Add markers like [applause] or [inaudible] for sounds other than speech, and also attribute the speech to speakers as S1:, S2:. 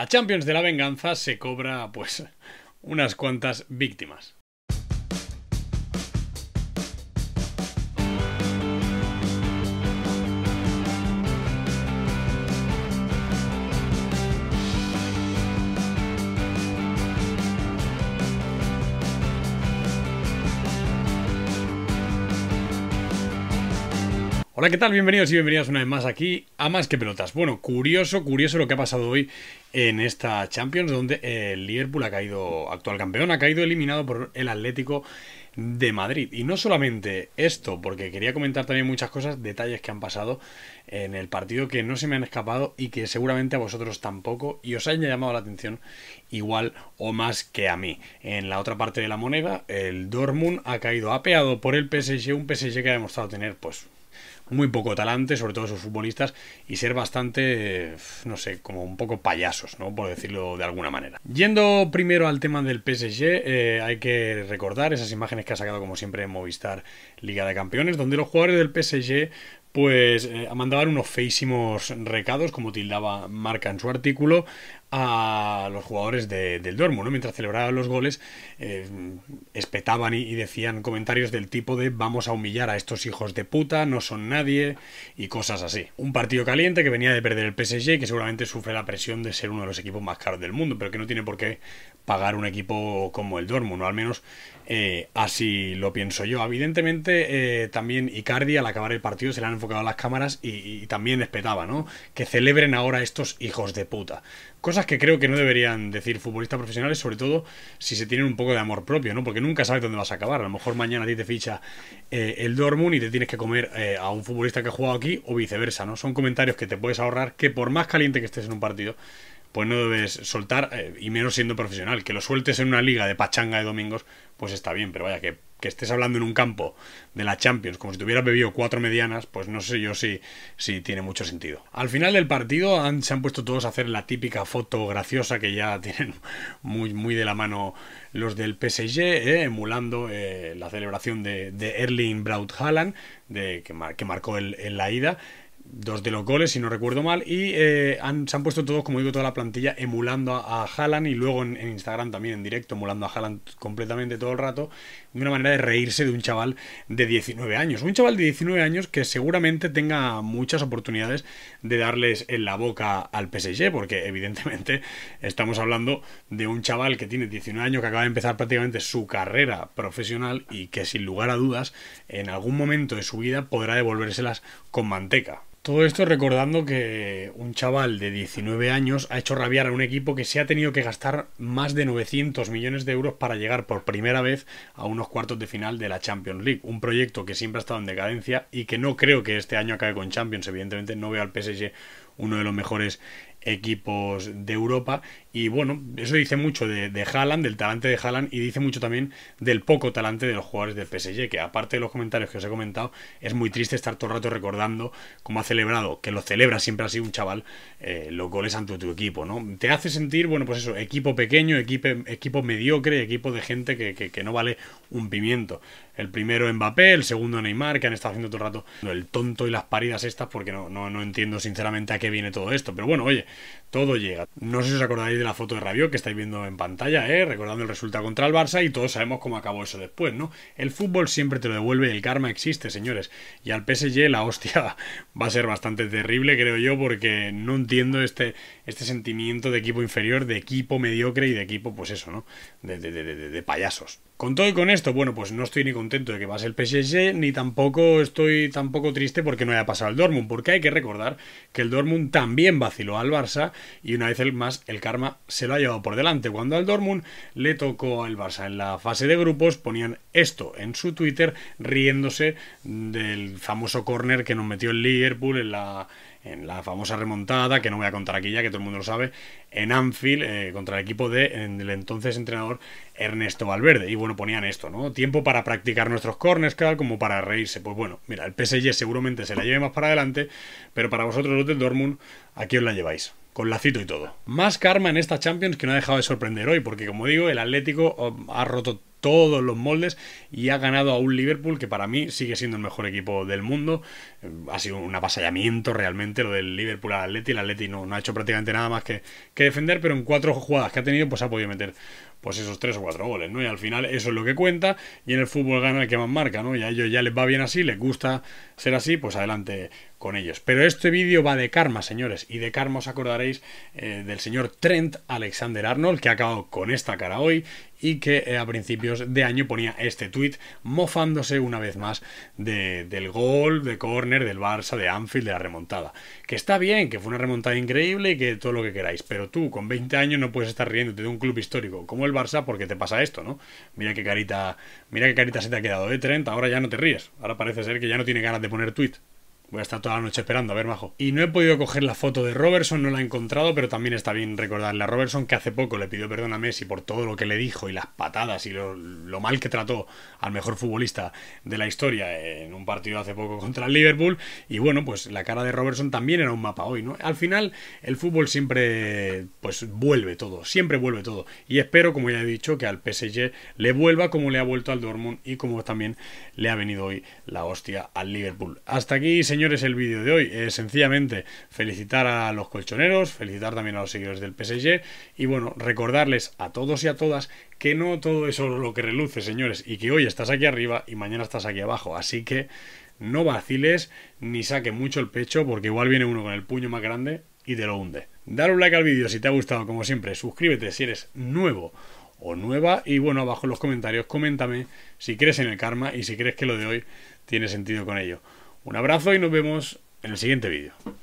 S1: a Champions de la Venganza se cobra pues unas cuantas víctimas. Hola, ¿qué tal? Bienvenidos y bienvenidas una vez más aquí a Más que Pelotas. Bueno, curioso, curioso lo que ha pasado hoy en esta Champions, donde el Liverpool ha caído, actual campeón, ha caído eliminado por el Atlético de Madrid. Y no solamente esto, porque quería comentar también muchas cosas, detalles que han pasado en el partido que no se me han escapado y que seguramente a vosotros tampoco y os hayan llamado la atención igual o más que a mí. En la otra parte de la moneda, el Dortmund ha caído apeado por el PSG, un PSG que ha demostrado tener pues muy poco talante, sobre todo esos futbolistas, y ser bastante, no sé, como un poco payasos, ¿no? Por decirlo de alguna manera. Yendo primero al tema del PSG, eh, hay que recordar esas imágenes que ha sacado, como siempre, Movistar Liga de Campeones, donde los jugadores del PSG pues eh, mandaban unos feísimos recados, como tildaba Marca en su artículo, a los jugadores del Dortmund, ¿no? Mientras celebraban los goles, eh, espetaban y, decían comentarios del tipo de vamos a humillar a estos hijos de puta, no son nadie y cosas así. Un partido caliente que venía de perder el PSG que seguramente sufre la presión de ser uno de los equipos más caros del mundo, pero que no tiene por qué pagar un equipo como el Dortmund, no, al menos eh, así lo pienso yo. Evidentemente, eh, también Icardi al acabar el partido se le han enfocado las cámaras y, también espetaba, ¿no? Que celebren ahora estos hijos de puta. Cosas que creo que no deberían decir futbolistas profesionales, sobre todo si se tienen un poco de amor propio, ¿no? Porque nunca sabes dónde vas a acabar. A lo mejor mañana a ti te ficha eh, el Dortmund y te tienes que comer eh, a un futbolista que ha jugado aquí o viceversa, ¿no? Son comentarios que te puedes ahorrar que por más caliente que estés en un partido, pues no debes soltar, eh, y menos siendo profesional. Que lo sueltes en una liga de pachanga de domingos, pues está bien, pero vaya que que estés hablando en un campo de la Champions como si te hubieras bebido cuatro medianas, pues no sé yo si, tiene mucho sentido. Al final del partido se han puesto todos a hacer la típica foto graciosa que ya [laughs] tienen muy, muy de la mano los del PSG, eh, emulando eh, la celebración de, Erling Braut Haaland, de, que, marcó en la ida dos de los goles, si no recuerdo mal, y eh, han, se han puesto todos, como digo, toda la plantilla emulando a, a y luego en, Instagram también en directo emulando a Haaland completamente todo el rato, una manera de reírse de un chaval de 19 años. Un chaval de 19 años que seguramente tenga muchas oportunidades de darles en la boca al PSG, porque evidentemente estamos hablando de un chaval que tiene 19 años, que acaba de empezar prácticamente su carrera profesional y que sin lugar a dudas en algún momento de su vida podrá devolvérselas con manteca. Todo esto recordando que un chaval de 19 años ha hecho rabiar a un equipo que se ha tenido que gastar más de 900 millones de euros para llegar por primera vez a unos cuartos de final de la Champions League, un proyecto que siempre ha estado en decadencia y que no creo que este año acabe con Champions, evidentemente no veo al PSG uno de los mejores equipos de Europa. Y bueno, eso dice mucho de, de Haaland, del talante de Haaland, y dice mucho también del poco talante de los jugadores del PSG, que aparte de los comentarios que os he comentado, es muy triste estar todo el rato recordando cómo ha celebrado, que lo celebra siempre así un chaval, eh, los goles ante tu equipo, ¿no? Te hace sentir, bueno, pues eso, equipo pequeño, equipo, equipo mediocre, equipo de gente que, no vale un pimiento. El primero Mbappé, el segundo Neymar, que han estado haciendo todo el rato el tonto y las paridas estas, porque no entiendo sinceramente a qué viene todo esto. Pero bueno, oye, todo llega. No sé si os acordáis de la foto de Rabiot que estáis viendo en pantalla, ¿eh? recordando el resultado contra el Barça y todos sabemos cómo acabó eso después, ¿no? El fútbol siempre te lo devuelve, el karma existe, señores. Y al PSG la hostia va a ser bastante terrible, creo yo, porque no entiendo este, este sentimiento de equipo inferior, de equipo mediocre y de equipo, pues eso, ¿no? de, de payasos. Con todo y con esto, bueno, pues no estoy ni contento de que pase el PSG, ni tampoco estoy tampoco triste porque no haya pasado el Dortmund, porque hay que recordar que el Dortmund también vaciló al Barça y una vez más el karma se lo ha llevado por delante. Cuando al Dortmund le tocó al Barça en la fase de grupos, ponían esto en su Twitter riéndose del famoso corner que nos metió el Liverpool en la en la famosa remontada, que no voy a contar aquí ya, que todo el mundo lo sabe, en Anfield eh, contra el equipo de, entonces entrenador Ernesto Valverde. Y bueno, ponían esto, ¿no? Tiempo para practicar nuestros corners, como para reírse. Pues bueno, mira, el PSG seguramente se la lleve más para adelante, pero para vosotros los del Dortmund, aquí os la lleváis con lacito y todo. Más karma en esta Champions que no ha dejado de sorprender hoy, porque como digo, el Atlético oh, ha roto todos los moldes y ha ganado a un Liverpool que para mí sigue siendo el mejor equipo del mundo. Ha sido un avasallamiento realmente lo del Liverpool al Atleti. El Atleti no, no ha hecho prácticamente nada más que, que defender, pero en cuatro jugadas que ha tenido pues ha podido meter pues esos tres o cuatro goles, ¿no? Y al final eso es lo que cuenta y en el fútbol gana el que más marca, ¿no? Y a ellos ya les va bien así, les gusta ser así, pues adelante con ellos. Pero este vídeo va de karma, señores, y de karma os acordaréis eh, del señor Trent Alexander Arnold, que ha acabado con esta cara hoy y que eh, a principios de año ponía este tuit mofándose una vez más del gol, de córner, del Barça, de Anfield, de la remontada. Que está bien, que fue una remontada increíble y que todo lo que queráis, pero tú con 20 años no puedes estar riéndote de un club histórico como el el Barça porque te pasa esto, ¿no? Mira qué carita, mira qué carita se te ha quedado de ¿eh? Trent, ahora ya no te ríes. Ahora parece ser que ya no tiene ganas de poner tweet. Voy a estar toda la noche esperando, a ver, majo. Y no he podido coger la foto de Robertson, no la he encontrado, pero también está bien recordarle a Robertson que hace poco le pidió perdón a Messi por todo lo que le dijo y las patadas y lo, mal que trató al mejor futbolista de la historia en un partido hace poco contra el Liverpool. Y bueno, pues la cara de Robertson también era un mapa hoy, ¿no? Al final, el fútbol siempre, pues vuelve todo, siempre vuelve todo. Y espero, como ya he dicho, que al PSG le vuelva como le ha vuelto al Dortmund y como también le ha venido hoy la hostia al Liverpool. Hasta aquí, señor señores, el vídeo de hoy. es sencillamente felicitar a los colchoneros, felicitar también a los seguidores del PSG y bueno, recordarles a todos y a todas que no todo es solo lo que reluce, señores, y que hoy estás aquí arriba y mañana estás aquí abajo. Así que no vaciles ni saque mucho el pecho porque igual viene uno con el puño más grande y te lo hunde. Dar un like al vídeo si te ha gustado, como siempre, suscríbete si eres nuevo o nueva y bueno, abajo en los comentarios coméntame si crees en el karma y si crees que lo de hoy tiene sentido con ello. Un abrazo y nos vemos en el siguiente vídeo.